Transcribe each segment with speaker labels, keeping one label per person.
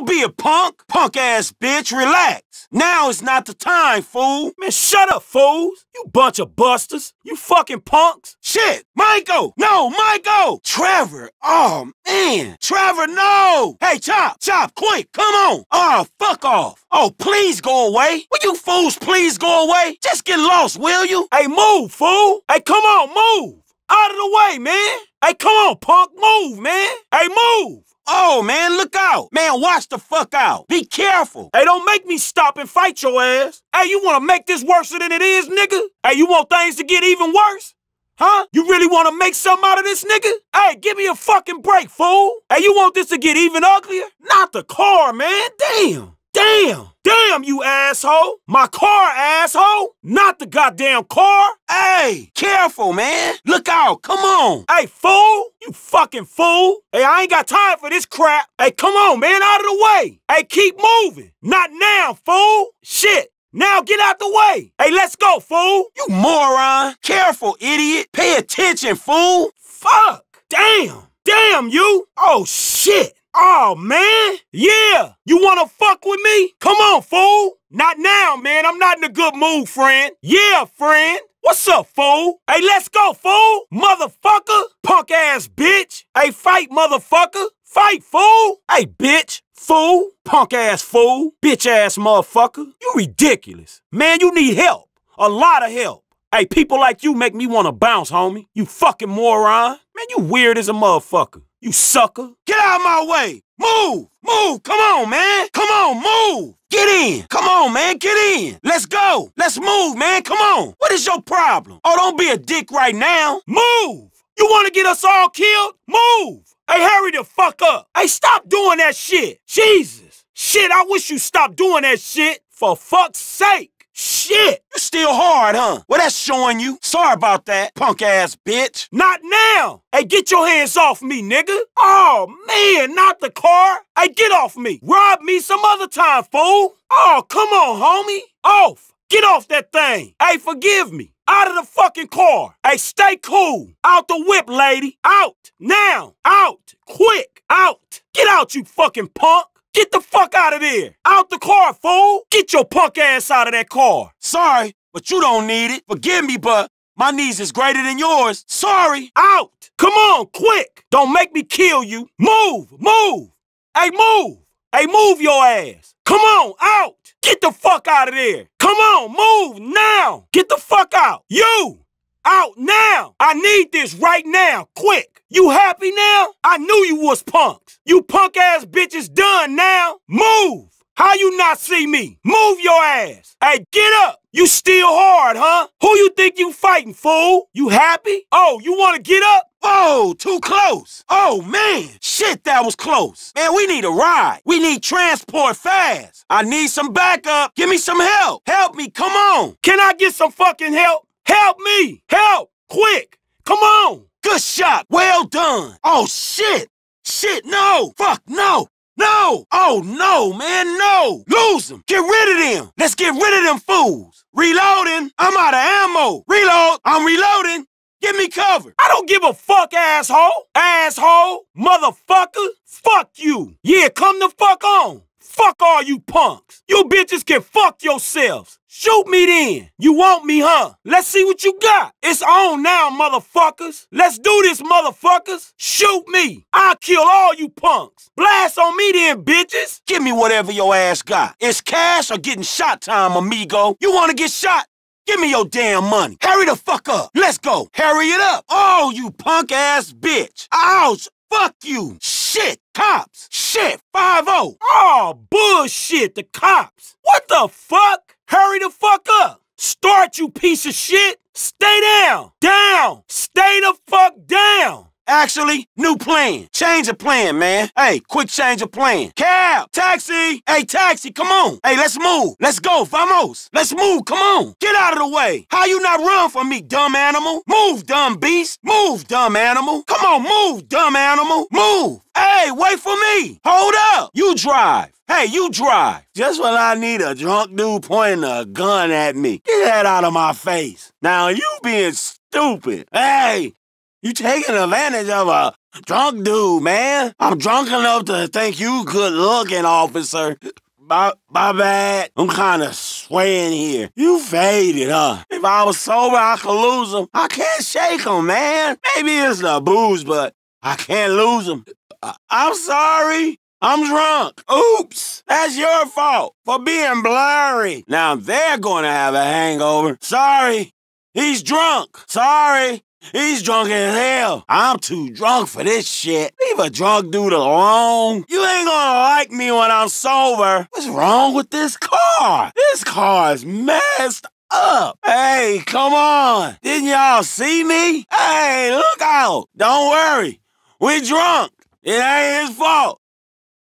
Speaker 1: Don't be a punk, punk ass bitch. Relax. Now is not the time, fool. Man, shut up, fools. You bunch of busters. You fucking punks. Shit. Michael. No, Michael. Trevor. Oh, man. Trevor, no. Hey, Chop. Chop, quick. Come on. Oh, fuck off. Oh, please go away. Will you fools please go away? Just get lost, will you? Hey, move, fool. Hey, come on, move. Out of the way, man. Hey, come on, punk. Move, man. Hey, move. Oh, man, look out. Man, watch the fuck out. Be careful. Hey, don't make me stop and fight your ass. Hey, you want to make this worse than it is, nigga? Hey, you want things to get even worse? Huh? You really want to make something out of this nigga? Hey, give me a fucking break, fool. Hey, you want this to get even uglier? Not the car, man. Damn. Damn! Damn, you asshole! My car, asshole! Not the goddamn car! Hey, careful, man! Look out, come on! Hey, fool! You fucking fool! Hey, I ain't got time for this crap! Hey, come on, man, out of the way! Hey, keep moving! Not now, fool! Shit! Now get out the way! Hey, let's go, fool! You moron! Careful, idiot! Pay attention, fool! Fuck! Damn! Damn, you! Oh, shit! Oh, man? Yeah! You wanna fuck with me? Come on, fool! Not now, man. I'm not in a good mood, friend. Yeah, friend. What's up, fool? Hey, let's go, fool! Motherfucker! Punk ass bitch! Hey, fight, motherfucker! Fight, fool! Hey, bitch! Fool! Punk ass fool! Bitch ass motherfucker! You ridiculous! Man, you need help! A lot of help! Hey, people like you make me want to bounce, homie. You fucking moron. Man, you weird as a motherfucker. You sucker. Get out of my way. Move. Move. Come on, man. Come on, move. Get in. Come on, man. Get in. Let's go. Let's move, man. Come on. What is your problem? Oh, don't be a dick right now. Move. You want to get us all killed? Move. Hey, hurry the fuck up. Hey, stop doing that shit. Jesus. Shit, I wish you stopped doing that shit. For fuck's sake. Shit! You still hard, huh? Well, that's showing you. Sorry about that, punk-ass bitch. Not now! Hey, get your hands off me, nigga! Oh, man, not the car! Hey, get off me! Rob me some other time, fool! Oh, come on, homie! Off! Get off that thing! Hey, forgive me! Out of the fucking car! Hey, stay cool! Out the whip, lady! Out! Now! Out! Quick! Out! Get out, you fucking punk! Get the fuck out of there! Out the car, fool! Get your punk ass out of that car! Sorry, but you don't need it. Forgive me, but my knees is greater than yours. Sorry! Out! Come on, quick! Don't make me kill you! Move! Move! Hey, move! Hey, move your ass! Come on, out! Get the fuck out of there! Come on, move now! Get the fuck out! You! Out now! I need this right now, quick! You happy now? I knew you was punks! You punk ass bitches done now! Move! How you not see me? Move your ass! Hey, get up! You still hard, huh? Who you think you fighting, fool? You happy? Oh, you wanna get up? Oh, too close. Oh, man. Shit, that was close. Man, we need a ride. We need transport fast. I need some backup. Give me some help. Help me, come on. Can I get some fucking help? Help me! Help! Quick! Come on! Good shot! Well done! Oh, shit! Shit, no! Fuck, no! No! Oh, no, man, no! Lose them! Get rid of them! Let's get rid of them fools! Reloading! I'm out of ammo! Reload! I'm reloading! Give me cover! I don't give a fuck, asshole! Asshole! Motherfucker! Fuck you! Yeah, come the fuck on! Fuck all you punks. You bitches can fuck yourselves. Shoot me then. You want me, huh? Let's see what you got. It's on now, motherfuckers. Let's do this, motherfuckers. Shoot me. I'll kill all you punks. Blast on me then, bitches. Give me whatever your ass got. It's cash or getting shot time, amigo. You wanna get shot? Give me your damn money. Hurry the fuck up. Let's go. Hurry it up. Oh, you punk ass bitch. Ouch. Fuck you. Shit cops. Shit, 5 0. Oh, bullshit, the cops. What the fuck? Hurry the fuck up. Start, you piece of shit. Stay down. Down. Stay the fuck down. Actually, new plan. Change of plan, man. Hey, quick change of plan. Cab! Taxi! Hey, taxi, come on. Hey, let's move. Let's go, vamos. Let's move, come on. Get out of the way. How you not run from me, dumb animal? Move, dumb beast. Move, dumb animal. Come on, move, dumb animal. Move. Hey, wait for me. Hold up. You drive. Hey, you drive. Just when I need a drunk dude pointing a gun at me. Get that out of my face. Now, you being stupid. Hey, you taking advantage of a drunk dude, man. I'm drunk enough to think you good looking, officer. My, my bad. I'm kind of swaying here. You faded, huh? If I was sober, I could lose him. I can't shake him, man. Maybe it's the booze, but I can't lose him. I, I'm sorry. I'm drunk. Oops. That's your fault for being blurry. Now they're going to have a hangover. Sorry. He's drunk. Sorry. He's drunk as hell. I'm too drunk for this shit. Leave a drunk dude alone. You ain't gonna like me when I'm sober. What's wrong with this car? This car is messed up. Hey, come on. Didn't y'all see me? Hey, look out. Don't worry. We drunk. It ain't his fault.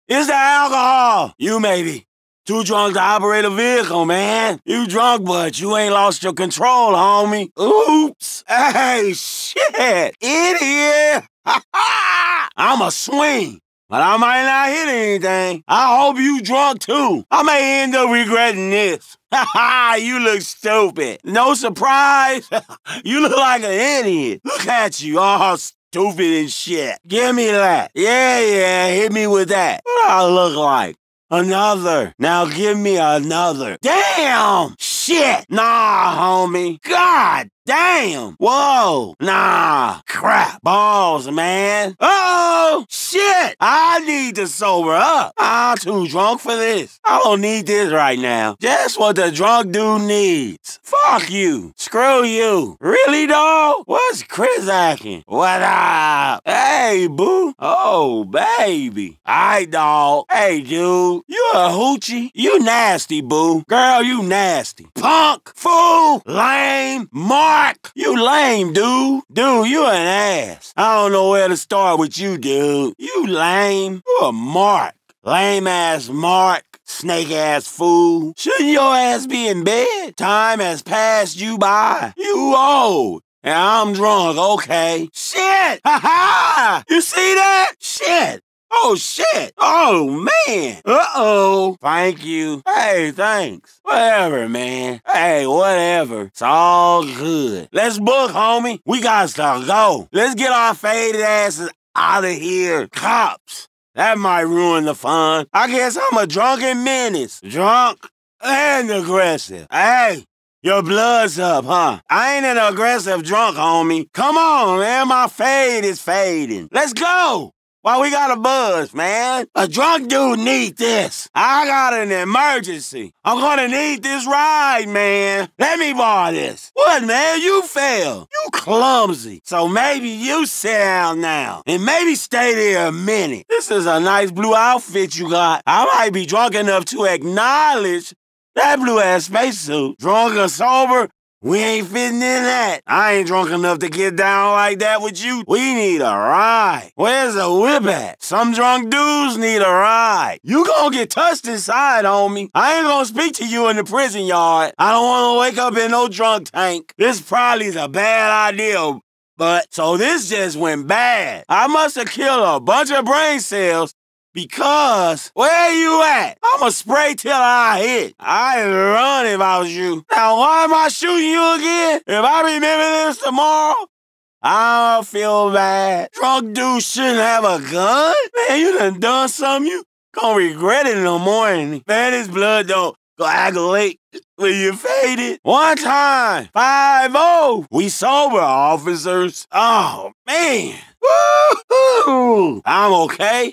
Speaker 1: It's the alcohol. You maybe. Too drunk to operate a vehicle, man. You drunk, but you ain't lost your control, homie. Oops. Hey, shit. Idiot. I'm a swing, but I might not hit anything. I hope you drunk, too. I may end up regretting this. Ha you look stupid. No surprise. you look like an idiot. Look at you, all stupid and shit. Give me that. Yeah, yeah, hit me with that. What do I look like? Another. Now give me another. Damn! Shit! Nah, homie. God Damn! Whoa! Nah! Crap! Balls, man! Oh! Shit! I need to sober up! I'm too drunk for this. I don't need this right now. Just what the drunk dude needs. Fuck you! Screw you! Really, dog? What's Chris acting? What up? Hey, boo! Oh, baby! Hi, dog! Hey, dude! You a hoochie? You nasty, boo! Girl, you nasty! Punk! Fool! Lame! Mark! Fuck! You lame, dude. Dude, you an ass. I don't know where to start with you, dude. You lame. You a mark. Lame ass mark. Snake ass fool. Shouldn't your ass be in bed? Time has passed you by. You old. And I'm drunk, okay? Shit! Ha ha! You see that? Shit! Oh, shit. Oh, man. Uh-oh. Thank you. Hey, thanks. Whatever, man. Hey, whatever. It's all good. Let's book, homie. We got to go. Let's get our faded asses out of here. Cops. That might ruin the fun. I guess I'm a drunken menace. Drunk and aggressive. Hey, your blood's up, huh? I ain't an aggressive drunk, homie. Come on, man. My fade is fading. Let's go. Why we got a buzz, man? A drunk dude need this. I got an emergency. I'm gonna need this ride, man. Let me borrow this. What, man? You fail. You clumsy. So maybe you sit down now and maybe stay there a minute. This is a nice blue outfit you got. I might be drunk enough to acknowledge that blue ass spacesuit. Drunk or sober, we ain't fitting in that. I ain't drunk enough to get down like that with you. We need a ride. Where's the whip at? Some drunk dudes need a ride. You gonna get touched inside, homie. I ain't gonna speak to you in the prison yard. I don't wanna wake up in no drunk tank. This probably's a bad idea, but so this just went bad. I must have killed a bunch of brain cells because where you at? I'ma spray till I hit. I'd run if I was you. Now why am I shooting you again? If I remember this tomorrow, I will feel bad. Drunk dude shouldn't have a gun? Man, you done done something you gonna regret it in the morning. Man, this blood don't coagulate when you faded. One time, 5-0, we sober officers. Oh, man. Woo-hoo! I'm okay.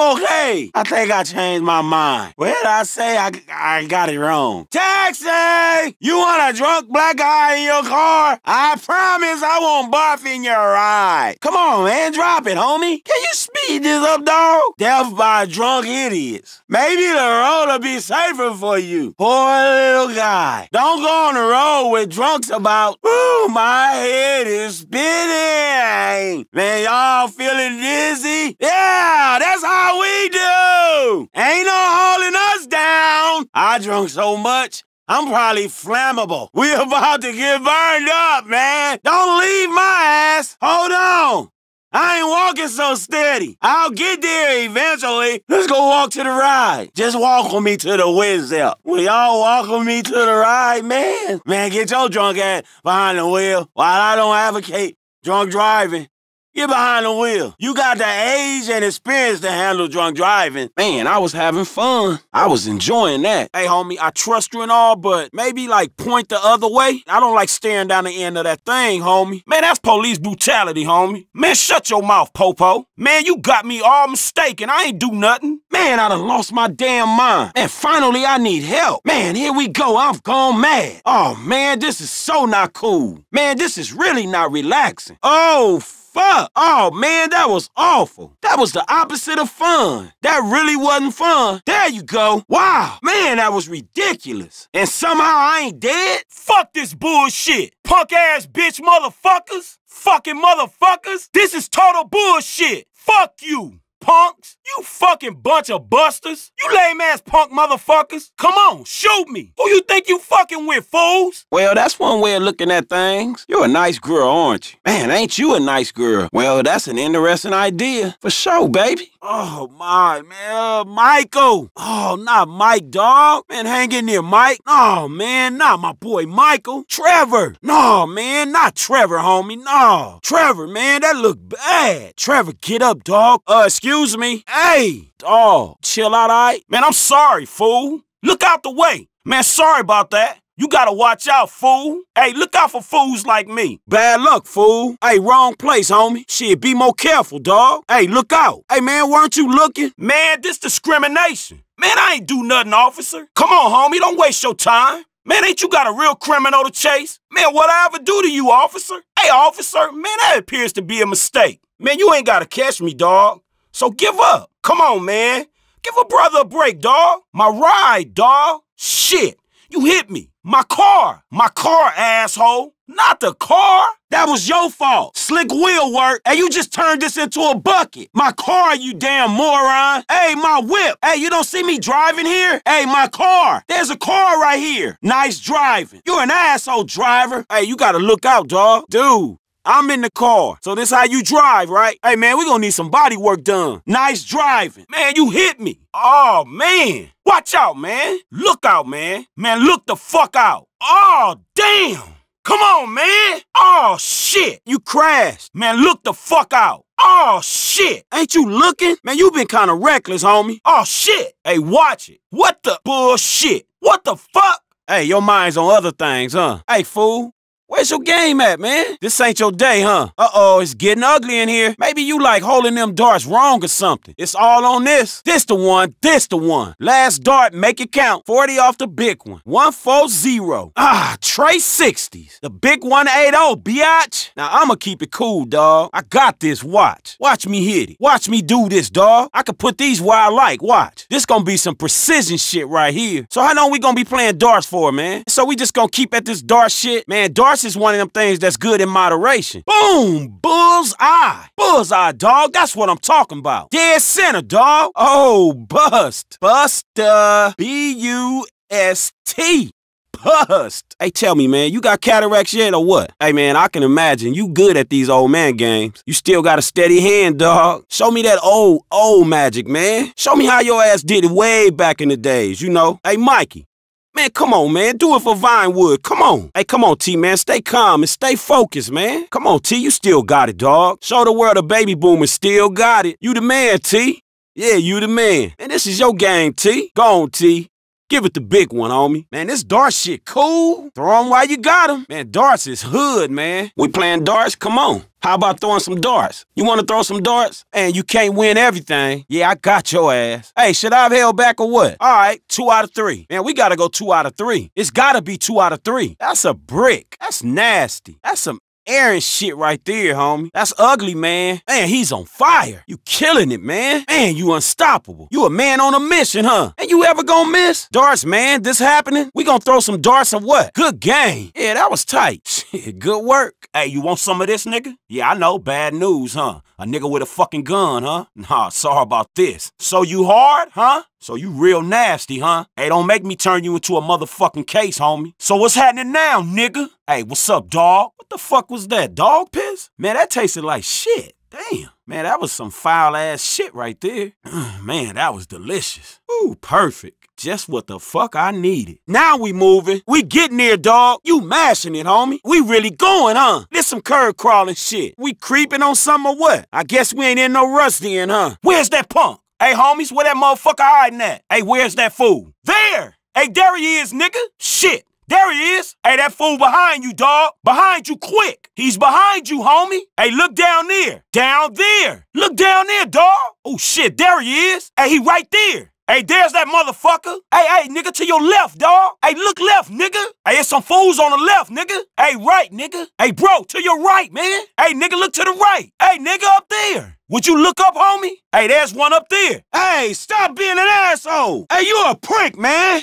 Speaker 1: Okay, I think I changed my mind. Where did I say? I, I got it wrong. Taxi! You want a drunk black guy in your car? I promise I won't barf in your ride. Come on, man, drop it, homie. Can you eat this up, dog? Death by drunk idiots. Maybe the road will be safer for you. Poor little guy. Don't go on the road with drunks about, ooh, my head is spinning. Man, y'all feeling dizzy? Yeah, that's how we do. Ain't no holding us down. I drunk so much, I'm probably flammable. We about to get burned up, man. Don't leave my ass. Hold on. I ain't walking so steady. I'll get there eventually. Let's go walk to the ride. Just walk with me to the whistle. Will y'all walk with me to the ride, man? Man, get your drunk ass behind the wheel while I don't advocate drunk driving. Get behind the wheel. You got the age and experience to handle drunk driving. Man, I was having fun. I was enjoying that. Hey, homie, I trust you and all, but maybe like point the other way. I don't like staring down the end of that thing, homie. Man, that's police brutality, homie. Man, shut your mouth, Popo. Man, you got me all mistaken. I ain't do nothing. Man, I done lost my damn mind. And finally, I need help. Man, here we go. I've gone mad. Oh, man, this is so not cool. Man, this is really not relaxing. Oh, fuck? Oh man, that was awful. That was the opposite of fun. That really wasn't fun. There you go. Wow, man, that was ridiculous. And somehow I ain't dead? Fuck this bullshit. Punk ass bitch motherfuckers. Fucking motherfuckers. This is total bullshit. Fuck you punks! You fucking bunch of busters! You lame ass punk motherfuckers! Come on, shoot me! Who you think you fucking with, fools? Well, that's one way of looking at things. You're a nice girl, aren't you? Man, ain't you a nice girl? Well, that's an interesting idea. For sure, baby. Oh, my, man. Uh, Michael! Oh, not Mike, dog. Man, hang in there, Mike. No, oh, man, not my boy Michael. Trevor! No, man, not Trevor, homie. No. Trevor, man, that look bad. Trevor, get up, dog. Uh, excuse Excuse me? Hey! dog. chill out, all right? Man, I'm sorry, fool. Look out the way. Man, sorry about that. You gotta watch out, fool. Hey, look out for fools like me. Bad luck, fool. Hey, wrong place, homie. Shit, be more careful, dog. Hey, look out. Hey, man, weren't you looking? Man, this discrimination. Man, I ain't do nothing, officer. Come on, homie, don't waste your time. Man, ain't you got a real criminal to chase? Man, what I ever do to you, officer? Hey, officer, man, that appears to be a mistake. Man, you ain't gotta catch me, dog. So give up. Come on, man. Give a brother a break, dawg. My ride, dawg. Shit. You hit me. My car. My car, asshole. Not the car. That was your fault. Slick wheel work, and you just turned this into a bucket. My car, you damn moron. Hey, my whip. Hey, you don't see me driving here? Hey, my car. There's a car right here. Nice driving. You're an asshole driver. Hey, you gotta look out, dog. Dude, I'm in the car. So this how you drive, right? Hey, man, we gonna need some body work done. Nice driving. Man, you hit me. Oh, man. Watch out, man. Look out, man. Man, look the fuck out. Oh, damn. Come on, man. Oh, shit. You crashed. Man, look the fuck out. Oh, shit. Ain't you looking? Man, you been kind of reckless, homie. Oh, shit. Hey, watch it. What the bullshit? What the fuck? Hey, your mind's on other things, huh? Hey, fool, Where's your game at, man? This ain't your day, huh? Uh-oh, it's getting ugly in here. Maybe you like holding them darts wrong or something. It's all on this. This the one, this the one. Last dart, make it count. 40 off the big one. 140. Ah, Trey 60s. The big 180, biatch. Now, I'ma keep it cool, dawg. I got this, watch. Watch me hit it. Watch me do this, dawg. I can put these where I like, watch. This gonna be some precision shit right here. So how long we gonna be playing darts for, man? So we just gonna keep at this dart shit? Man, dart Arts is one of them things that's good in moderation. Boom! Bullseye! Bullseye, dog. That's what I'm talking about. Dead center, dog. Oh, bust. Buster. B-U-S-T bust. Hey, tell me, man, you got cataracts yet or what? Hey, man, I can imagine you good at these old man games. You still got a steady hand, dog. Show me that old, old magic, man. Show me how your ass did it way back in the days, you know? Hey, Mikey, Man, come on, man. Do it for Vinewood. Come on. Hey, come on, T, man. Stay calm and stay focused, man. Come on, T. You still got it, dog. Show the world a baby boomer still got it. You the man, T. Yeah, you the man. Man, this is your game, T. Go on, T. Give it the big one, homie. Man, this darts shit cool. Throw 'em while you got 'em. Man, darts is hood, man. We playing darts? Come on. How about throwing some darts? You want to throw some darts? And you can't win everything. Yeah, I got your ass. Hey, should I have held back or what? All right, two out of three. Man, we got to go two out of three. It's got to be two out of three. That's a brick. That's nasty. That's some Aaron shit right there, homie. That's ugly, man. Man, he's on fire. You killing it, man. Man, you unstoppable. You a man on a mission, huh? And you ever gonna miss? Darts, man, this happening? We gonna throw some darts or what? Good game. Yeah, that was tight. good work. Hey, you want some of this, nigga? Yeah, I know. Bad news, huh? A nigga with a fucking gun, huh? Nah, sorry about this. So you hard, huh? So you real nasty, huh? Hey, don't make me turn you into a motherfucking case, homie. So what's happening now, nigga? Hey, what's up, dog? What the fuck was that? Dog piss? Man, that tasted like shit. Damn. Man, that was some foul ass shit right there. Man, that was delicious. Ooh, perfect. Just what the fuck I needed. Now we moving. We getting there, dog. You mashing it, homie. We really going, huh? This some curb crawling shit. We creeping on something or what? I guess we ain't in no rush then, huh? Where's that punk? Hey, homies, where that motherfucker hiding at? Hey, where's that fool? There! Hey, there he is, nigga! Shit! There he is. Hey, that fool behind you, dog. Behind you, quick. He's behind you, homie. Hey, look down there. Down there. Look down there, dog. Oh, shit, there he is. Hey, he right there. Hey, there's that motherfucker. Hey, hey, nigga, to your left, dog. Hey, look left, nigga. Hey, it's some fools on the left, nigga. Hey, right, nigga. Hey, bro, to your right, man. Hey, nigga, look to the right. Hey, nigga, up there. Would you look up, homie? Hey, there's one up there. Hey, stop being an asshole. Hey, you a prick, man.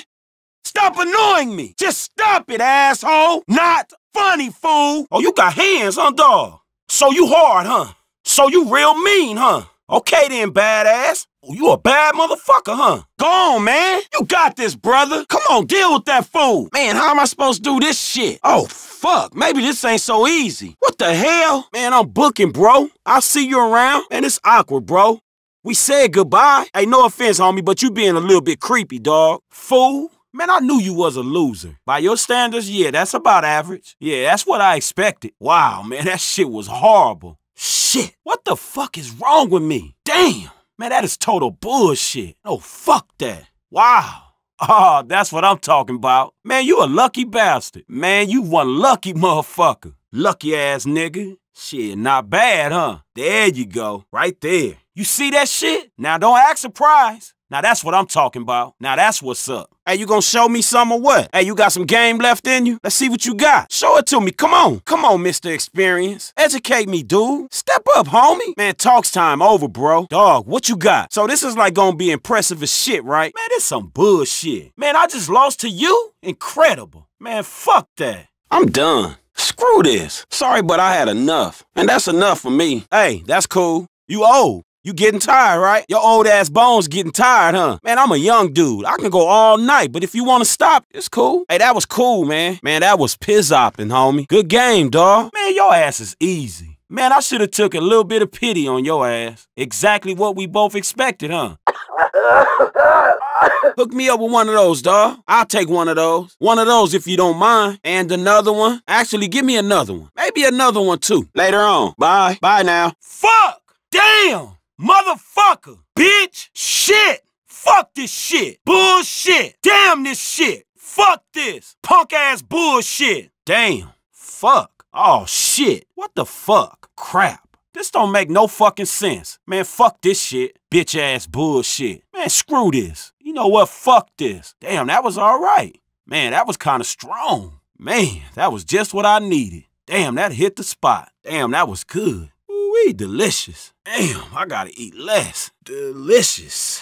Speaker 1: Stop annoying me. Just stop it, asshole. Not funny, fool. Oh, you got hands, huh, dog? So you hard, huh? So you real mean, huh? Okay then, badass. Oh, you a bad motherfucker, huh? Go on, man. You got this, brother. Come on, deal with that fool. Man, how am I supposed to do this shit? Oh, fuck. Maybe this ain't so easy. What the hell? Man, I'm booking, bro. I'll see you around. Man, it's awkward, bro. We said goodbye. Hey, no offense, homie, but you being a little bit creepy, dog. Fool. Man, I knew you was a loser. By your standards, yeah, that's about average. Yeah, that's what I expected. Wow, man, that shit was horrible. Shit, what the fuck is wrong with me? Damn, man, that is total bullshit. Oh, fuck that. Wow. Oh, that's what I'm talking about. Man, you a lucky bastard. Man, you one lucky motherfucker. Lucky ass nigga. Shit, not bad, huh? There you go, right there. You see that shit? Now don't act surprised. Now that's what I'm talking about. Now that's what's up. Hey, you gonna show me some or what? Hey, you got some game left in you? Let's see what you got. Show it to me. Come on. Come on, Mr. Experience. Educate me, dude. Step up, homie. Man, talks time over, bro. Dog, what you got? So this is like gonna be impressive as shit, right? Man, this some bullshit. Man, I just lost to you? Incredible. Man, fuck that. I'm done. Screw this. Sorry, but I had enough. And that's enough for me. Hey, that's cool. You old. You getting tired, right? Your old ass bones getting tired, huh? Man, I'm a young dude. I can go all night, but if you want to stop, it's cool. Hey, that was cool, man. Man, that was piss-opping, homie. Good game, dawg. Man, your ass is easy. Man, I should have took a little bit of pity on your ass. Exactly what we both expected, huh? Hook me up with one of those, dawg. I'll take one of those. One of those if you don't mind. And another one. Actually, give me another one. Maybe another one too. Later on. Bye. Bye now. Fuck! Damn! Motherfucker! Bitch! Shit! Fuck this shit! Bullshit! Damn this shit! Fuck this! Punk ass bullshit! Damn. Fuck. Oh shit. What the fuck? Crap. This don't make no fucking sense. Man, fuck this shit. Bitch ass bullshit. Man, screw this. You know what? Fuck this. Damn, that was alright. Man, that was kinda strong. Man, that was just what I needed. Damn, that hit the spot. Damn, that was good. Ooh, delicious. Damn, I gotta eat less. Delicious.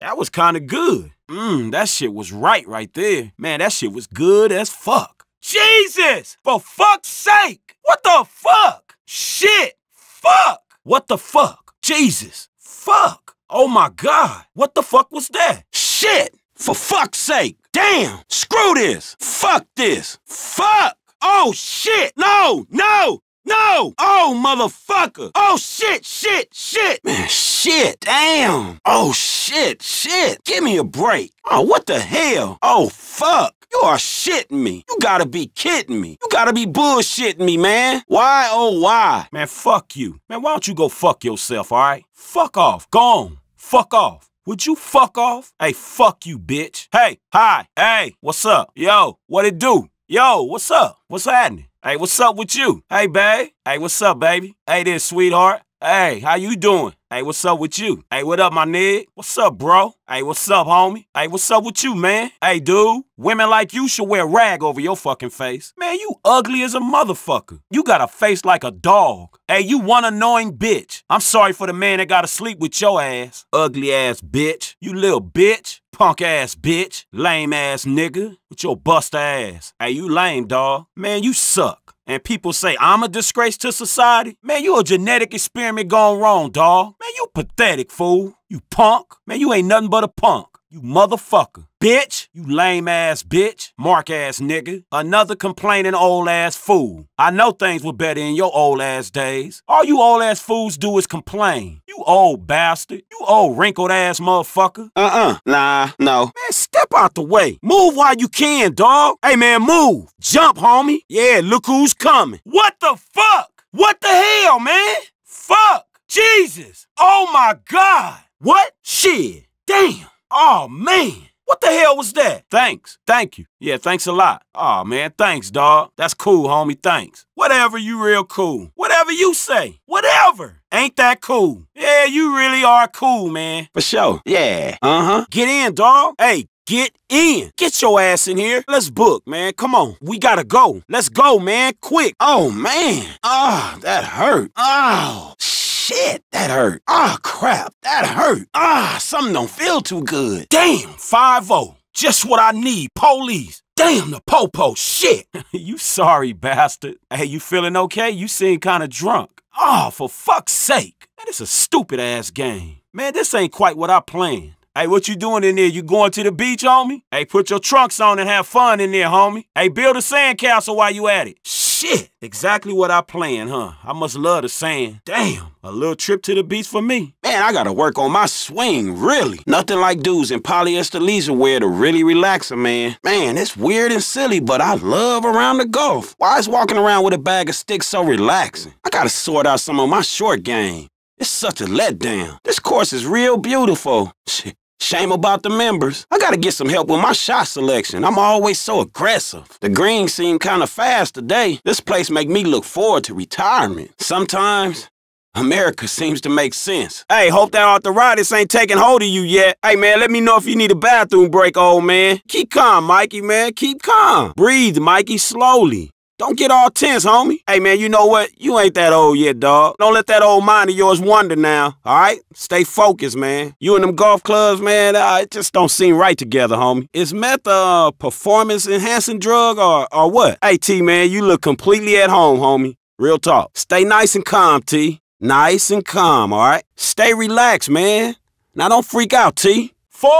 Speaker 1: That was kinda good. Mmm, that shit was right right there. Man, that shit was good as fuck. Jesus! For fuck's sake! What the fuck? Shit! Fuck! What the fuck? Jesus! Fuck! Oh my god! What the fuck was that? Shit! For fuck's sake! Damn! Screw this! Fuck this! Fuck! Oh shit! No! No! No! Oh, motherfucker! Oh, shit, shit, shit! Man, shit, damn! Oh, shit, shit! Give me a break! Oh, what the hell? Oh, fuck! You are shitting me. You gotta be kidding me. You gotta be bullshitting me, man. Why, oh, why? Man, fuck you. Man, why don't you go fuck yourself, alright? Fuck off. Gone. Fuck off. Would you fuck off? Hey, fuck you, bitch. Hey, hi, hey, what's up? Yo, what it do? Yo, what's up? What's happening? Hey, what's up with you? Hey, babe. Hey, what's up, baby? Hey there, sweetheart. Hey, how you doing? Hey, what's up with you? Hey, what up, my nigga? What's up, bro? Hey, what's up, homie? Hey, what's up with you, man? Hey, dude, women like you should wear rag over your fucking face. Man, you ugly as a motherfucker. You got a face like a dog. Hey, you one annoying bitch. I'm sorry for the man that gotta sleep with your ass. Ugly ass bitch. You little bitch. Punk ass bitch. Lame ass nigga. With your bust ass. Hey, you lame, dawg. Man, you suck. And people say I'm a disgrace to society? Man, you a genetic experiment gone wrong, dawg. Man, you pathetic, fool. You punk. Man, you ain't nothing but a punk. You motherfucker bitch. You lame ass bitch. Mark ass nigga. Another complaining old ass fool. I know things were better in your old ass days. All you old ass fools do is complain. You old bastard. You old wrinkled ass motherfucker. Uh-uh. Nah, no. Man, step out the way. Move while you can, dog. Hey, man, move. Jump, homie. Yeah, look who's coming. What the fuck? What the hell, man? Fuck. Jesus. Oh, my God. What? Shit. Damn. Oh, man. What the hell was that? Thanks. Thank you. Yeah, thanks a lot. Aw, oh, man, thanks, dog. That's cool, homie, thanks. Whatever, you real cool. Whatever you say. Whatever. Ain't that cool? Yeah, you really are cool, man. For sure. Yeah. Uh-huh. Get in, dog. Hey, get in. Get your ass in here. Let's book, man. Come on. We gotta go. Let's go, man. Quick. Oh, man. Ah, oh, that hurt. Oh, shit. Shit, that hurt. Ah, oh, crap, that hurt. Ah, oh, something don't feel too good. Damn, 5 Just what I need, police. Damn the popo, shit. you sorry bastard. Hey, you feeling okay? You seem kinda drunk. Oh, for fuck's sake. Man, is a stupid ass game. Man, this ain't quite what I planned. Hey, what you doing in there? You going to the beach, homie? Hey, put your trunks on and have fun in there, homie. Hey, build a sandcastle while you at it. Shit, exactly what I planned, huh? I must love the sand. Damn, a little trip to the beach for me. Man, I gotta work on my swing, really. Nothing like dudes in polyester leisure wear to really relax a man. Man, it's weird and silly, but I love around the golf. Why is walking around with a bag of sticks so relaxing? I gotta sort out some of my short game. It's such a letdown. This course is real beautiful. Shit, Shame about the members. I gotta get some help with my shot selection. I'm always so aggressive. The greens seem kinda fast today. This place make me look forward to retirement. Sometimes, America seems to make sense. Hey, hope that arthritis ain't taking hold of you yet. Hey, man, let me know if you need a bathroom break, old man. Keep calm, Mikey, man. Keep calm. Breathe, Mikey, slowly. Don't get all tense, homie. Hey, man, you know what? You ain't that old yet, dog. Don't let that old mind of yours wander now, all right? Stay focused, man. You and them golf clubs, man, uh, it just don't seem right together, homie. Is meth a performance-enhancing drug or, or what? Hey, T, man, you look completely at home, homie. Real talk. Stay nice and calm, T. Nice and calm, all right? Stay relaxed, man. Now, don't freak out, T. Four.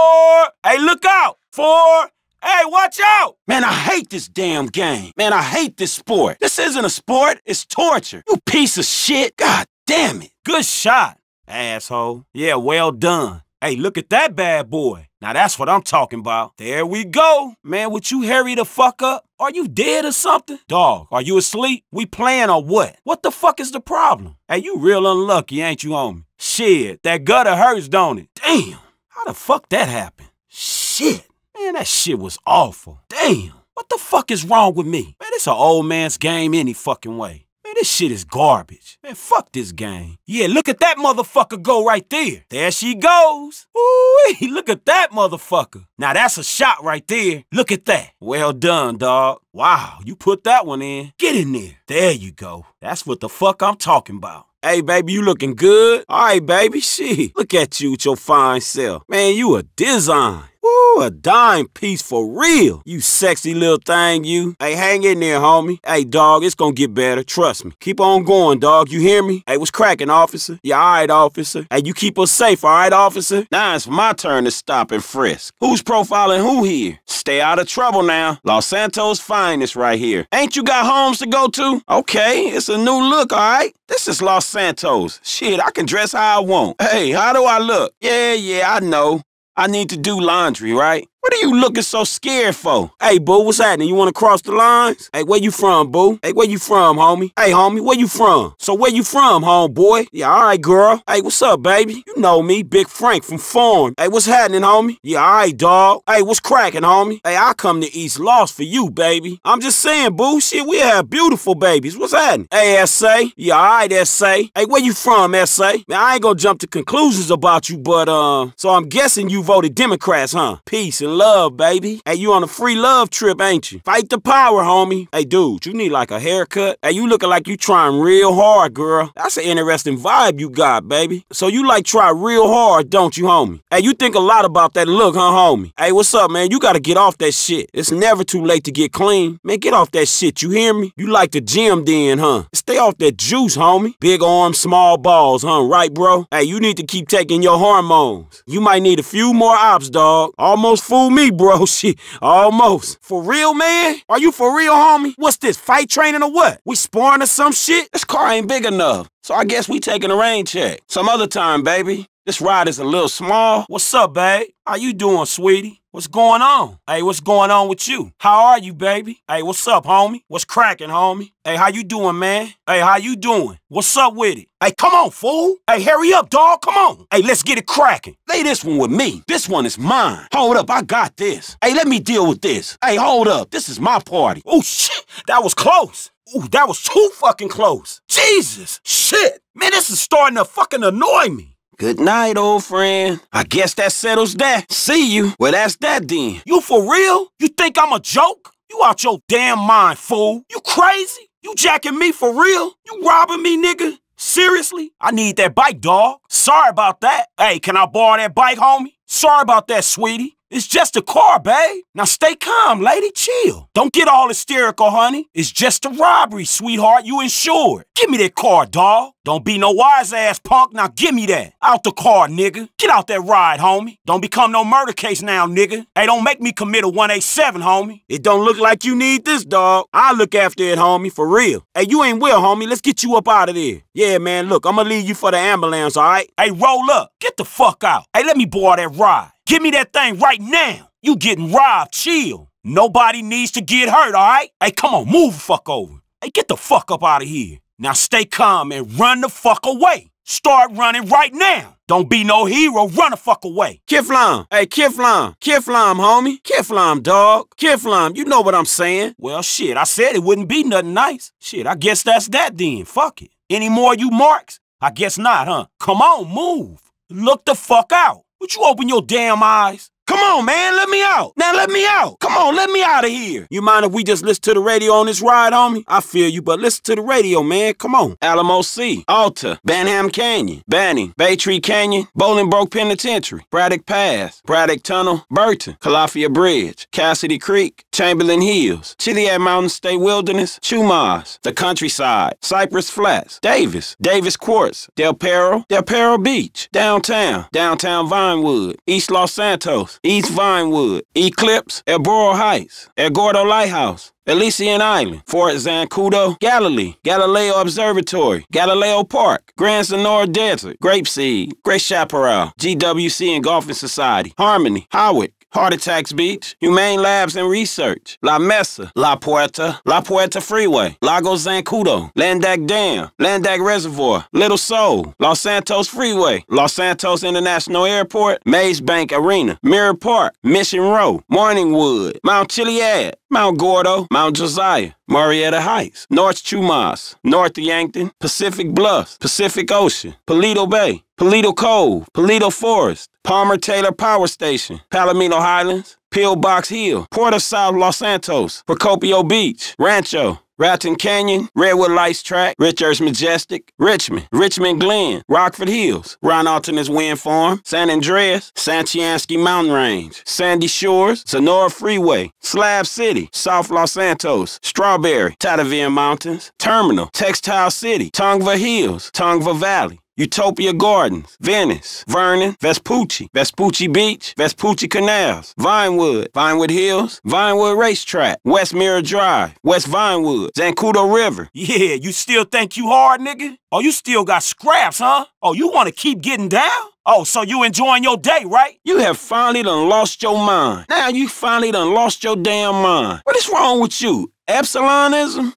Speaker 1: Hey, look out. Four. Hey, watch out! Man, I hate this damn game. Man, I hate this sport. This isn't a sport, it's torture. You piece of shit. God damn it. Good shot, asshole. Yeah, well done. Hey, look at that bad boy. Now that's what I'm talking about. There we go. Man, would you hurry the fuck up? Are you dead or something? Dog, are you asleep? We playing or what? What the fuck is the problem? Hey, you real unlucky, ain't you, homie? Shit, that gutter hurts, don't it? Damn, how the fuck that happened? Shit. Man, that shit was awful. Damn, what the fuck is wrong with me? Man, it's an old man's game any fucking way. Man, this shit is garbage. Man, fuck this game. Yeah, look at that motherfucker go right there. There she goes. Ooh, look at that motherfucker. Now that's a shot right there. Look at that. Well done, dog. Wow, you put that one in. Get in there. There you go. That's what the fuck I'm talking about. Hey, baby, you looking good? All right, baby, shit. Look at you with your fine self. Man, you a design. Woo. Woo, a dime piece for real. You sexy little thing, you. Hey, hang in there, homie. Hey, dog, it's gonna get better. Trust me. Keep on going, dog. You hear me? Hey, what's cracking, officer? Yeah, all right, officer? Hey, you keep us safe, all right, officer? Now it's my turn to stop and frisk. Who's profiling who here? Stay out of trouble now. Los Santos finest right here. Ain't you got homes to go to? Okay, it's a new look, all right? This is Los Santos. Shit, I can dress how I want. Hey, how do I look? Yeah, yeah, I know. I need to do laundry, right? What are you looking so scared for? Hey, boo, what's happening? You wanna cross the lines? Hey, where you from, boo? Hey, where you from, homie? Hey, homie, where you from? So where you from, homeboy? Yeah, alright, girl. Hey, what's up, baby? You know me, Big Frank from Farm. Hey, what's happening, homie? Yeah, alright, dog. Hey, what's cracking, homie? Hey, I come to East Lost for you, baby. I'm just saying, boo, shit, we have beautiful babies. What's happening? Hey, SA. Yeah, alright, SA. Hey, where you from, SA? Man, I ain't gonna jump to conclusions about you, but, um, uh, so I'm guessing you voted Democrats, huh? Peace and love, baby. Hey, you on a free love trip, ain't you? Fight the power, homie. Hey, dude, you need like a haircut. Hey, you looking like you trying real hard, girl. That's an interesting vibe you got, baby. So you like try real hard, don't you, homie? Hey, you think a lot about that look, huh, homie? Hey, what's up, man? You gotta get off that shit. It's never too late to get clean. Man, get off that shit, you hear me? You like the gym then, huh? Stay off that juice, homie. Big arms, small balls, huh? Right, bro? Hey, you need to keep taking your hormones. You might need a few more ops, dog. Almost full me, bro. Shit, almost. For real, man? Are you for real, homie? What's this, fight training or what? We sparring or some shit? This car ain't big enough, so I guess we taking a rain check. Some other time, baby. This ride is a little small. What's up, babe? How you doing, sweetie? What's going on? Hey, what's going on with you? How are you, baby? Hey, what's up, homie? What's cracking, homie? Hey, how you doing, man? Hey, how you doing? What's up with it? Hey, come on, fool. Hey, hurry up, dog. Come on. Hey, let's get it cracking. Lay this one with me. This one is mine. Hold up, I got this. Hey, let me deal with this. Hey, hold up. This is my party. Oh, shit. That was close. Ooh, that was too fucking close. Jesus. Shit. Man, this is starting to fucking annoy me. Good night, old friend. I guess that settles that. See you. Well, that's that then. You for real? You think I'm a joke? You out your damn mind, fool. You crazy? You jacking me for real? You robbing me, nigga? Seriously? I need that bike, dog. Sorry about that. Hey, can I borrow that bike, homie? Sorry about that, sweetie. It's just a car, babe. Now stay calm, lady. Chill. Don't get all hysterical, honey. It's just a robbery, sweetheart. You insured. Give me that car, dawg. Don't be no wise ass punk. Now give me that. Out the car, nigga. Get out that ride, homie. Don't become no murder case now, nigga. Hey, don't make me commit a 187, homie. It don't look like you need this, dog. I look after it, homie, for real. Hey, you ain't well, homie. Let's get you up out of there. Yeah, man, look, I'ma leave you for the ambulance, all right? Hey, roll up. Get the fuck out. Hey, let me borrow that ride. Give me that thing right now. You getting robbed. Chill. Nobody needs to get hurt, all right? Hey, come on, move the fuck over. Hey, get the fuck up out of here. Now stay calm and run the fuck away. Start running right now. Don't be no hero. Run the fuck away. Kiflam. Hey, Kiflam. Kiflam, homie. Kiflam, dog. Kiflam, you know what I'm saying. Well, shit, I said it wouldn't be nothing nice. Shit, I guess that's that then. Fuck it. Any more you marks? I guess not, huh? Come on, move. Look the fuck out. Would you open your damn eyes? Come on, man, let me out. Now let me out. Come on, let me out of here. You mind if we just listen to the radio on this ride, homie? I feel you, but listen to the radio, man. Come on. Alamo C, Alta, Banham Canyon, Banning, Baytree Canyon, Bolingbroke Penitentiary, Braddock Pass, Braddock Tunnel, Burton, Calafia Bridge, Cassidy Creek, Chamberlain Hills, Chiliad Mountain State Wilderness, Chumas, the countryside, Cypress Flats, Davis, Davis Quartz, Del Perro, Del Perro Beach, downtown, downtown Vinewood, East Los Santos, East Vinewood, Eclipse at Borough Heights, at Gordo Lighthouse, Elysian Island, Fort Zancudo, Galilee, Galileo Observatory, Galileo Park, Grand Sonora Desert, Grape Seed, Great Chaparral, GWC and Golfing Society, Harmony, Howard, Heart Attacks Beach, Humane Labs and Research, La Mesa, La Puerta, La Puerta Freeway, Lago Zancudo, Landak Dam, Landak Reservoir, Little Soul, Los Santos Freeway, Los Santos International Airport, Mays Bank Arena, Mirror Park, Mission Row, Morningwood, Mount Chiliad, Mount Gordo, Mount Josiah, Marietta Heights, North Chumas, North Yankton, Pacific Bluffs, Pacific Ocean, Palito Bay, Palito Cove, Palito Forest, Palmer Taylor Power Station, Palomino Highlands, Pillbox Hill, Port of South Los Santos, Procopio Beach, Rancho, Raton Canyon, Redwood Lights Track, Richards Majestic, Richmond, Richmond Glen, Rockford Hills, Ron Alton's Wind Farm, San Andreas, Santiansky Mountain Range, Sandy Shores, Sonora Freeway, Slab City, South Los Santos, Strawberry, Tataviam Mountains, Terminal, Textile City, Tongva Hills, Tongva Valley. Utopia Gardens, Venice, Vernon, Vespucci, Vespucci Beach, Vespucci Canals, Vinewood, Vinewood Hills, Vinewood Racetrack, West Mirror Drive, West Vinewood, Zancudo River. Yeah, you still think you hard, nigga? Oh, you still got scraps, huh? Oh, you want to keep getting down? Oh, so you enjoying your day, right? You have finally done lost your mind. Now you finally done lost your damn mind. What is wrong with you? Epsilonism?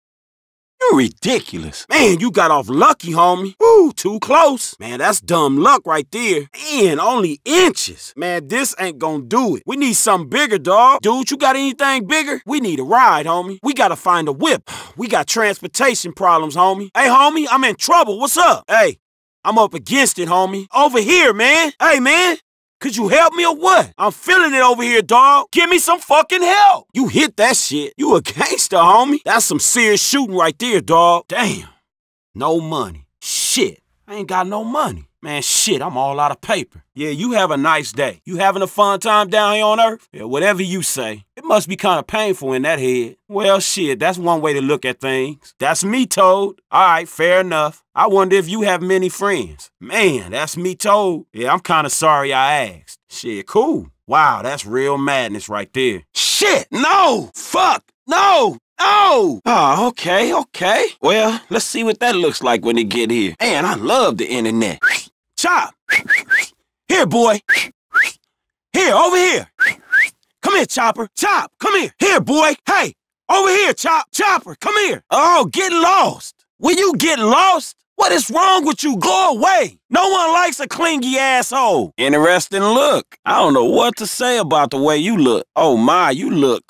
Speaker 1: You're ridiculous. Man, you got off lucky, homie. Woo, too close. Man, that's dumb luck right there. Man, only inches. Man, this ain't gonna do it. We need something bigger, dog. Dude, you got anything bigger? We need a ride, homie. We gotta find a whip. We got transportation problems, homie. Hey, homie, I'm in trouble. What's up? Hey, I'm up against it, homie. Over here, man. Hey, man. Could you help me or what? I'm feeling it over here, dog. Give me some fucking help. You hit that shit. You a gangster, homie. That's some serious shooting right there, dog. Damn. No money. Shit. I ain't got no money. Man, shit, I'm all out of paper. Yeah, you have a nice day. You having a fun time down here on Earth? Yeah, whatever you say. It must be kind of painful in that head. Well, shit, that's one way to look at things. That's me told. All right, fair enough. I wonder if you have many friends. Man, that's me told. Yeah, I'm kind of sorry I asked. Shit, cool. Wow, that's real madness right there. Shit, no! Fuck! No! No! Oh, okay, okay. Well, let's see what that looks like when it get here. Man, I love the internet. Chop! Here, boy. Here, over here. Come here, Chopper. Chop, come here. Here, boy. Hey, over here, Chop. Chopper, come here. Oh, get lost. When you get lost, what is wrong with you? Go away. No one likes a clingy asshole. Interesting look. I don't know what to say about the way you look. Oh, my, you look.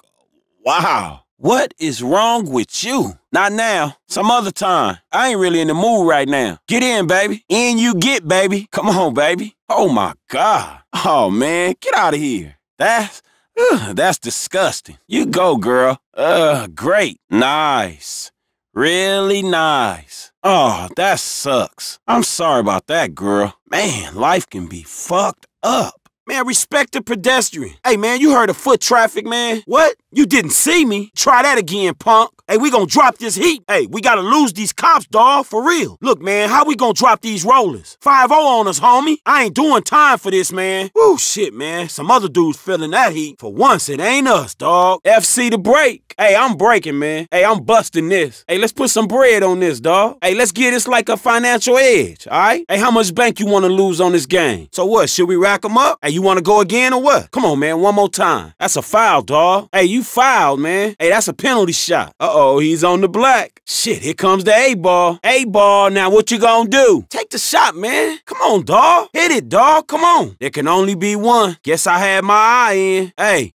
Speaker 1: Wow. What is wrong with you? Not now. Some other time. I ain't really in the mood right now. Get in, baby. In you get, baby. Come on, baby. Oh my God. Oh man, get out of here. That's ugh, that's disgusting. You go, girl. Uh, great. Nice. Really nice. Oh, that sucks. I'm sorry about that, girl. Man, life can be fucked up. Man, respect the pedestrian. Hey, man, you heard of foot traffic, man? What? You didn't see me. Try that again, punk. Hey, we gonna drop this heat. Hey, we gotta lose these cops, dawg, for real. Look, man, how we gonna drop these rollers? 5-0 on us, homie. I ain't doing time for this, man. Woo, shit, man. Some other dudes feeling that heat. For once, it ain't us, dawg. FC to break. Hey, I'm breaking, man. Hey, I'm busting this. Hey, let's put some bread on this, dawg. Hey, let's get this like a financial edge, all right? Hey, how much bank you wanna lose on this game? So what, should we rack them up? Hey, you wanna go again or what? Come on, man, one more time. That's a foul, dawg. Hey, you you fouled, man. Hey, that's a penalty shot. Uh-oh, he's on the black. Shit, here comes the A-ball. A-ball, now what you gonna do? Take the shot, man. Come on, dawg. Hit it, dawg. Come on. There can only be one. Guess I had my eye in. Hey,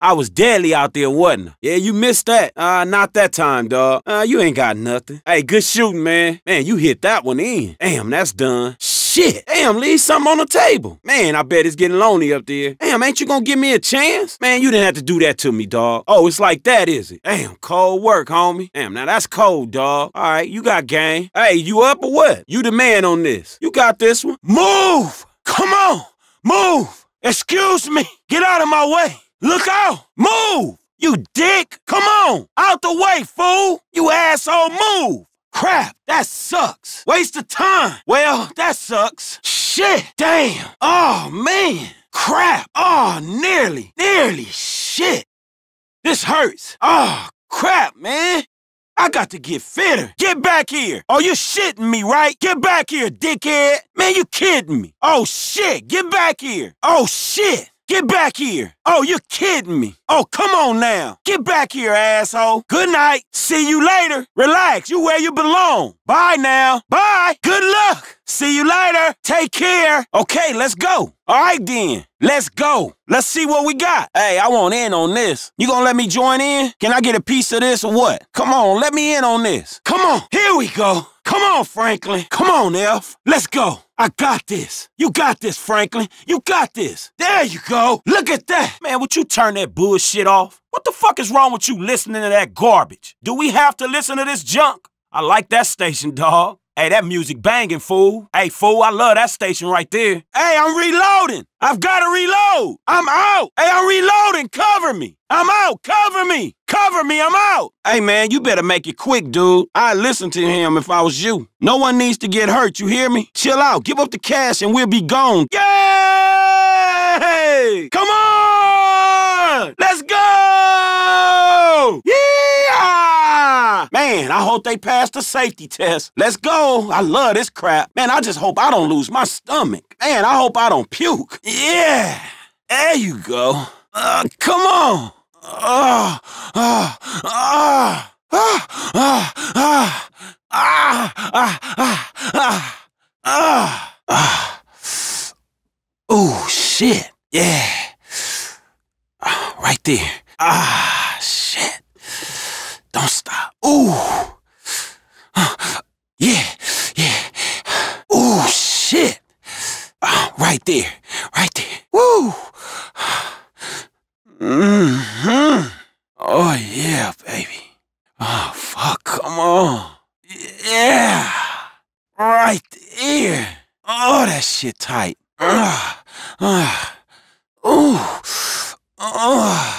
Speaker 1: I was deadly out there, wasn't I? Yeah, you missed that. Uh, not that time, dog. Uh, you ain't got nothing. Hey, good shooting, man. Man, you hit that one in. Damn, that's done. Shit, damn, leave something on the table. Man, I bet it's getting lonely up there. Damn, ain't you gonna give me a chance? Man, you didn't have to do that to me, dog. Oh, it's like that, is it? Damn, cold work, homie. Damn, now that's cold, dog. All right, you got game. Hey, you up or what? You the man on this. You got this one. Move! Come on! Move! Excuse me! Get out of my way! Look out! Move! You dick! Come on! Out the way, fool! You asshole, move! crap, that sucks. Waste of time. Well, that sucks. Shit, damn. Oh, man. Crap. Oh, nearly, nearly, shit. This hurts. Oh, crap, man. I got to get fitter. Get back here. Oh, you shitting me, right? Get back here, dickhead. Man, you kidding me. Oh, shit. Get back here. Oh, shit. Get back here! Oh, you're kidding me! Oh, come on now! Get back here, asshole! Good night! See you later! Relax, you where you belong! Bye now! Bye! Good luck! See you later! Take care! Okay, let's go! Alright then, let's go! Let's see what we got! Hey, I want in on this. You gonna let me join in? Can I get a piece of this or what? Come on, let me in on this. Come on, here we go! Come on, Franklin. Come on, Elf. Let's go. I got this. You got this, Franklin. You got this. There you go. Look at that. Man, would you turn that bullshit off? What the fuck is wrong with you listening to that garbage? Do we have to listen to this junk? I like that station, dog. Hey, that music banging, fool. Hey, fool, I love that station right there. Hey, I'm reloading. I've got to reload. I'm out. Hey, I'm reloading. Cover me. I'm out. Cover me. Cover me. I'm out. Hey, man, you better make it quick, dude. I'd listen to him if I was you. No one needs to get hurt, you hear me? Chill out. Give up the cash and we'll be gone. Yay! Come on! Let's go! Yeah! Man, I hope they pass the safety test. Let's go. I love this crap. Man, I just hope I don't lose my stomach. Man, I hope I don't puke. Yeah! There you go. Uh, come on! Ah! Ah! Ah! Ah! Ah! Ah! Ah! Ah! Ah! Ah! Ah! Oh, shit. Yeah. Uh, right there. Ah, shit. Don't stop. Ooh. yeah, yeah. Ooh, shit. Uh, right there, right there. Woo. Mm-hmm. Oh, yeah, baby. Oh, fuck, come on. Yeah. Right there. Oh, that shit tight. Ah, uh, ah. ooh. Oh.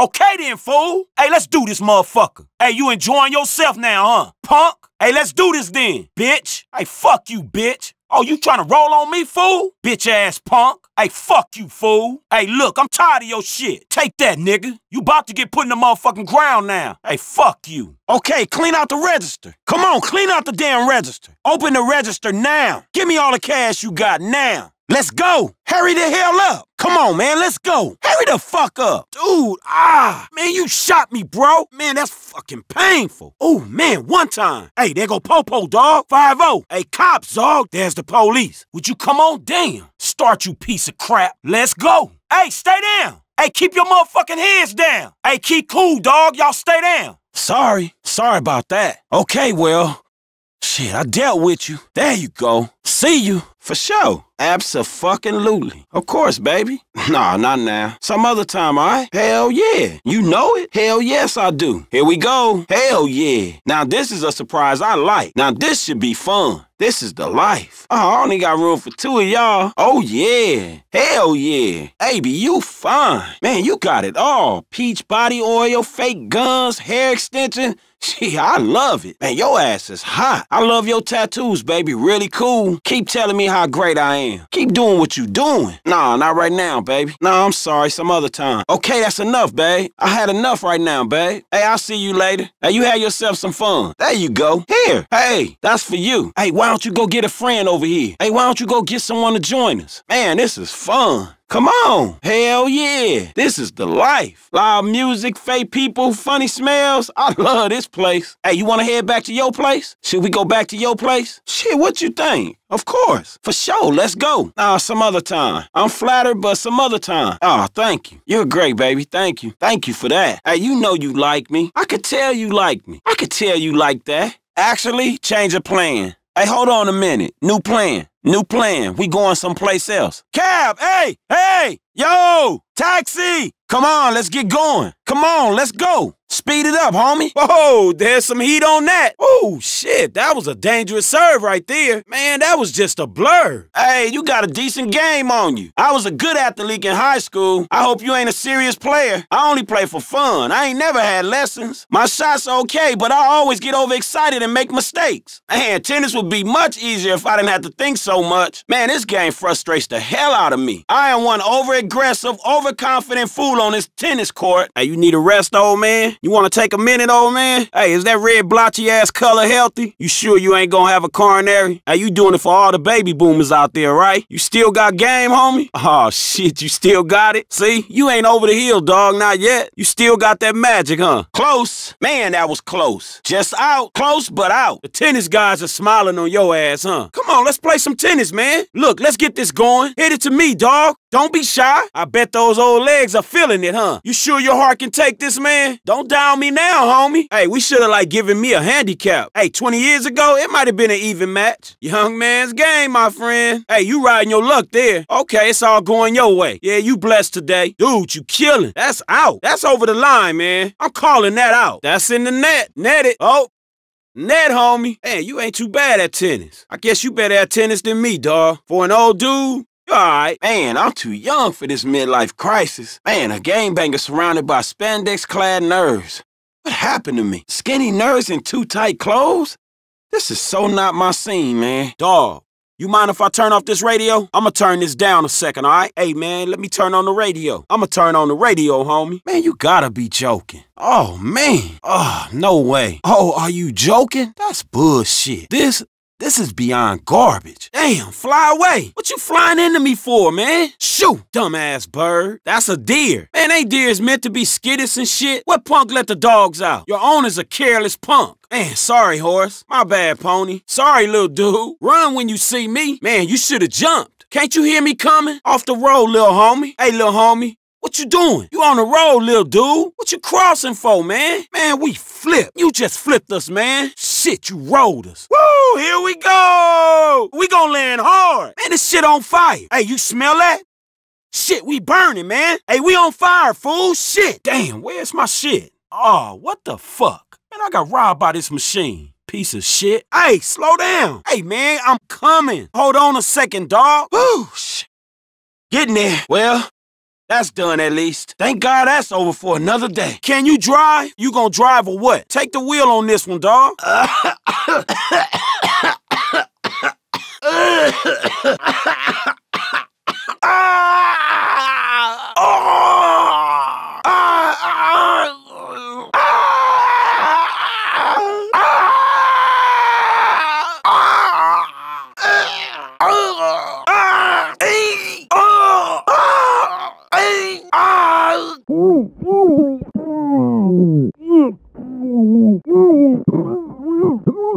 Speaker 1: Okay then, fool. Hey, let's do this motherfucker. Hey, you enjoying yourself now, huh? Punk? Hey, let's do this then, bitch. Hey, fuck you, bitch. Oh, you trying to roll on me, fool? Bitch ass punk. Hey, fuck you, fool. Hey, look, I'm tired of your shit. Take that, nigga. You about to get put in the motherfucking ground now. Hey, fuck you. Okay, clean out the register. Come on, clean out the damn register. Open the register now. Give me all the cash you got now. Let's go! Hurry the hell up! Come on, man, let's go! Hurry the fuck up! Dude, ah! Man, you shot me, bro! Man, that's fucking painful! Oh, man, one time! Hey, there go Popo, dog! 5-0! Hey, cops, dog! There's the police! Would you come on? Damn! Start, you piece of crap! Let's go! Hey, stay down! Hey, keep your motherfucking heads down! Hey, keep cool, dog! Y'all stay down! Sorry. Sorry about that. Okay, well... Shit, I dealt with you. There you go. See you. For sure. Absolutely, fucking Of course, baby. nah, not now. Some other time, all right? Hell yeah. You know it? Hell yes, I do. Here we go. Hell yeah. Now, this is a surprise I like. Now, this should be fun. This is the life. Oh, I only got room for two of y'all. Oh, yeah. Hell yeah. Baby, you fine. Man, you got it all. Peach body oil, fake guns, hair extension. Gee, I love it. Man, your ass is hot. I love your tattoos, baby. Really cool. Keep telling me how great I am keep doing what you doing. Nah, not right now, baby. Nah, I'm sorry, some other time. Okay, that's enough, babe. I had enough right now, babe. Hey, I'll see you later. Hey, you have yourself some fun. There you go. Here. Hey, that's for you. Hey, why don't you go get a friend over here? Hey, why don't you go get someone to join us? Man, this is fun. Come on. Hell yeah. This is the life. Loud music, fake people, funny smells. I love this place. Hey, you want to head back to your place? Should we go back to your place? Shit, what you think? Of course. For sure. Let's go. Ah, some other time. I'm flattered, but some other time. Ah, thank you. You're great, baby. Thank you. Thank you for that. Hey, you know you like me. I could tell you like me. I could tell you like that. Actually, change of plan. Hey, hold on a minute. New plan. New plan. We going someplace else. Cab, hey, hey, yo, taxi. Come on, let's get going. Come on, let's go. Speed it up, homie. Whoa, there's some heat on that. Oh, shit, that was a dangerous serve right there. Man, that was just a blur. Hey, you got a decent game on you. I was a good athlete in high school. I hope you ain't a serious player. I only play for fun. I ain't never had lessons. My shot's okay, but I always get overexcited and make mistakes. Man, tennis would be much easier if I didn't have to think so much. Man, this game frustrates the hell out of me. I am one over-aggressive, overconfident fool on this tennis court. Hey, you need a rest, old man? You wanna take a minute, old man? Hey, is that red blotchy ass color healthy? You sure you ain't gonna have a coronary? Hey, you doing it for all the baby boomers out there, right? You still got game, homie? Oh shit, you still got it? See, you ain't over the hill, dog, not yet. You still got that magic, huh? Close. Man, that was close. Just out. Close, but out. The tennis guys are smiling on your ass, huh? Come on, let's play some tennis, man. Look, let's get this going. Hit it to me, dog. Don't be shy. I bet those old legs are feeling it, huh? You sure your heart can take this, man? Don't down me now, homie. Hey, we should have, like, given me a handicap. Hey, 20 years ago, it might have been an even match. Young man's game, my friend. Hey, you riding your luck there. Okay, it's all going your way. Yeah, you blessed today. Dude, you killing. That's out. That's over the line, man. I'm calling that out. That's in the net. Net it. Oh, Ned, homie, hey, you ain't too bad at tennis. I guess you better at tennis than me, dawg. For an old dude, Alright, man, I'm too young for this midlife crisis. Man, a gangbanger surrounded by spandex-clad nerves. What happened to me? Skinny nerves in too tight clothes? This is so not my scene, man. Dog, you mind if I turn off this radio? I'ma turn this down a second, alright? Hey, man, let me turn on the radio. I'ma turn on the radio, homie. Man, you gotta be joking. Oh, man. Oh, no way. Oh, are you joking? That's bullshit. This this is beyond garbage. Damn, fly away. What you flying into me for, man? Shoot, dumbass bird. That's a deer. Man, ain't deers meant to be skittish and shit? What punk let the dogs out? Your owner's a careless punk. Man, sorry, horse. My bad, pony. Sorry, little dude. Run when you see me. Man, you should have jumped. Can't you hear me coming? Off the road, little homie. Hey, little homie, what you doing? You on the road, little dude. What you crossing for, man? Man, we flipped. You just flipped us, man. Shit, you rolled us. Woo, here we go. We gonna land hard. Man, this shit on fire. Hey, you smell that? Shit, we burning, man. Hey, we on fire, fool. Shit. Damn, where's my shit? Oh, what the fuck? Man, I got robbed by this machine. Piece of shit. Hey, slow down. Hey, man, I'm coming. Hold on a second, dog. Woo, shit. Getting there. Well, that's done at least. Thank God that's over for another day. Can you drive? You gonna drive or what? Take the wheel on this one, dawg. Ah.